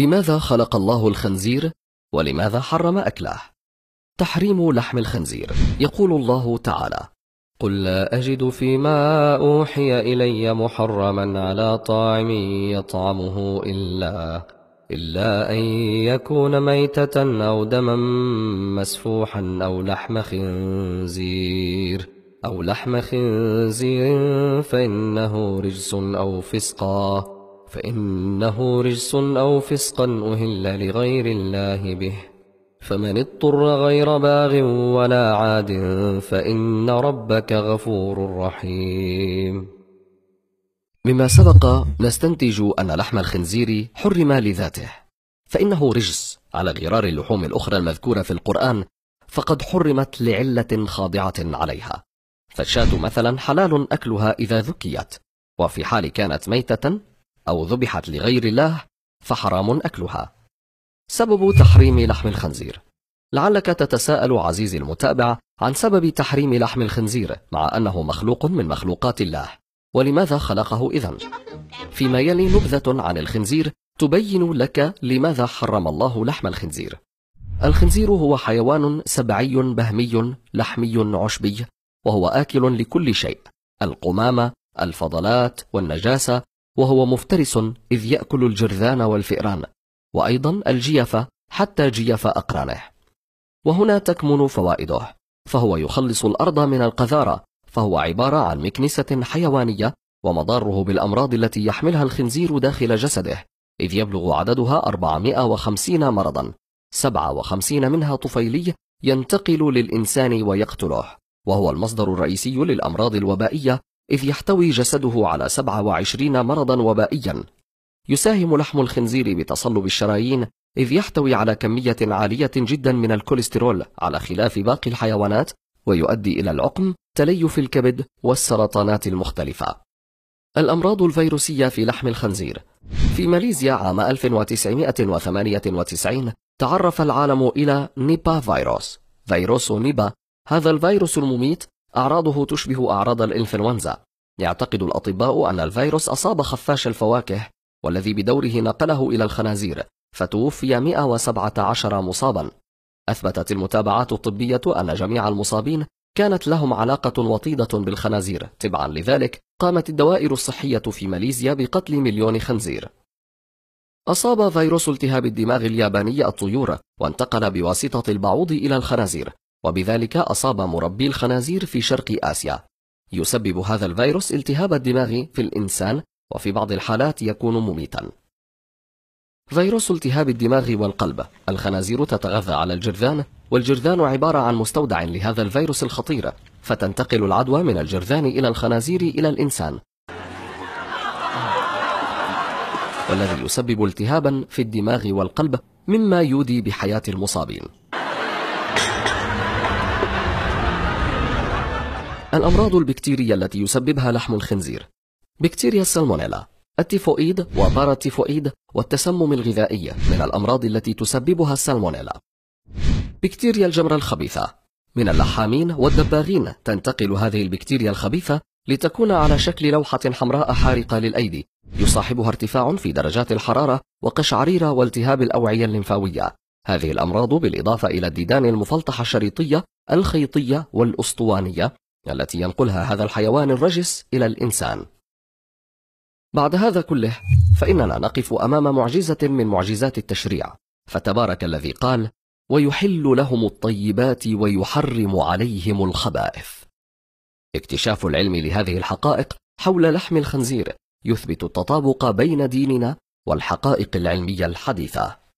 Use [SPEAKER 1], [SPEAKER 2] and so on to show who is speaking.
[SPEAKER 1] لماذا خلق الله الخنزير ولماذا حرم أكله تحريم لحم الخنزير يقول الله تعالى قل لا أجد فيما أوحي إلي محرما على طاعم يطعمه إلا إلا أن يكون ميتة أو دما مسفوحا أو لحم خنزير أو لحم خنزير فإنه رجس أو فسقا فإنه رجس أو فسقا أهل لغير الله به فمن اضطر غير باغ ولا عاد فإن ربك غفور رحيم مما سبق نستنتج أن لحم الخنزير حرم لذاته فإنه رجس على غرار اللحوم الأخرى المذكورة في القرآن فقد حرمت لعلة خاضعة عليها فالشاة مثلا حلال أكلها إذا ذكيت وفي حال كانت ميتة أو ذبحت لغير الله فحرام أكلها سبب تحريم لحم الخنزير لعلك تتساءل عزيزي المتابع عن سبب تحريم لحم الخنزير مع أنه مخلوق من مخلوقات الله ولماذا خلقه إذن؟ فيما يلي نبذة عن الخنزير تبين لك لماذا حرم الله لحم الخنزير الخنزير هو حيوان سبعي بهمي لحمي عشبي وهو آكل لكل شيء القمامة، الفضلات، والنجاسة وهو مفترس إذ يأكل الجرذان والفئران وأيضا الجيف حتى جيف أقرانه وهنا تكمن فوائده فهو يخلص الأرض من القذارة فهو عبارة عن مكنسة حيوانية ومضاره بالأمراض التي يحملها الخنزير داخل جسده إذ يبلغ عددها 450 مرضا 57 منها طفيلي ينتقل للإنسان ويقتله وهو المصدر الرئيسي للأمراض الوبائية إذ يحتوي جسده على 27 مرضا وبائيا يساهم لحم الخنزير بتصلب الشرايين إذ يحتوي على كمية عالية جدا من الكوليسترول على خلاف باقي الحيوانات ويؤدي إلى العقم تليف الكبد والسرطانات المختلفة الأمراض الفيروسية في لحم الخنزير في ماليزيا عام 1998 تعرف العالم إلى نيبا فيروس فيروس نيبا هذا الفيروس المميت أعراضه تشبه أعراض الإنفلونزا يعتقد الأطباء أن الفيروس أصاب خفاش الفواكه والذي بدوره نقله إلى الخنازير فتوفي 117 مصابا أثبتت المتابعات الطبية أن جميع المصابين كانت لهم علاقة وطيدة بالخنازير تبعا لذلك قامت الدوائر الصحية في ماليزيا بقتل مليون خنزير أصاب فيروس التهاب الدماغ الياباني الطيور وانتقل بواسطة البعوض إلى الخنازير وبذلك أصاب مربي الخنازير في شرق آسيا يسبب هذا الفيروس التهاب الدماغ في الإنسان وفي بعض الحالات يكون مميتا فيروس التهاب الدماغ والقلب الخنازير تتغذى على الجرذان والجرذان عبارة عن مستودع لهذا الفيروس الخطير فتنتقل العدوى من الجرذان إلى الخنازير إلى الإنسان والذي يسبب التهابا في الدماغ والقلب مما يودي بحياة المصابين الأمراض البكتيرية التي يسببها لحم الخنزير بكتيريا السالمونيلا التيفوئيد وباراتيفوئيد والتسمم الغذائي من الأمراض التي تسببها السالمونيلا بكتيريا الجمرة الخبيثة من اللحامين والدباغين تنتقل هذه البكتيريا الخبيثة لتكون على شكل لوحة حمراء حارقة للأيدي يصاحبها ارتفاع في درجات الحرارة وقشعريرة والتهاب الأوعية الليمفاوية هذه الأمراض بالإضافة إلى الديدان المفلطحة الشريطية الخيطية والأسطوانية التي ينقلها هذا الحيوان الرجس إلى الإنسان بعد هذا كله فإننا نقف أمام معجزة من معجزات التشريع فتبارك الذي قال ويحل لهم الطيبات ويحرم عليهم الخبائث اكتشاف العلم لهذه الحقائق حول لحم الخنزير يثبت التطابق بين ديننا والحقائق العلمية الحديثة